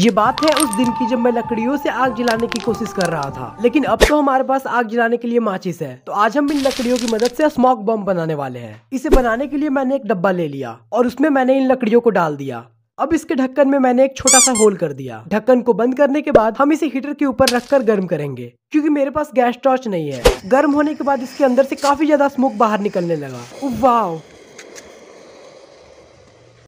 ये बात है उस दिन की जब मैं लकड़ियों से आग जलाने की कोशिश कर रहा था लेकिन अब तो हमारे पास आग जलाने के लिए माचिस है तो आज हम इन लकड़ियों की मदद से स्मोक बम बनाने वाले हैं इसे बनाने के लिए मैंने एक डब्बा ले लिया और उसमें मैंने इन लकड़ियों को डाल दिया अब इसके ढक्कन में मैंने एक छोटा सा होल कर दिया ढक्कन को बंद करने के बाद हम इसे हीटर के ऊपर रखकर गर्म करेंगे क्योंकि मेरे पास गैस टॉर्च नहीं है गर्म होने के बाद इसके अंदर से काफी ज्यादा स्मोक बाहर निकलने लगा वाह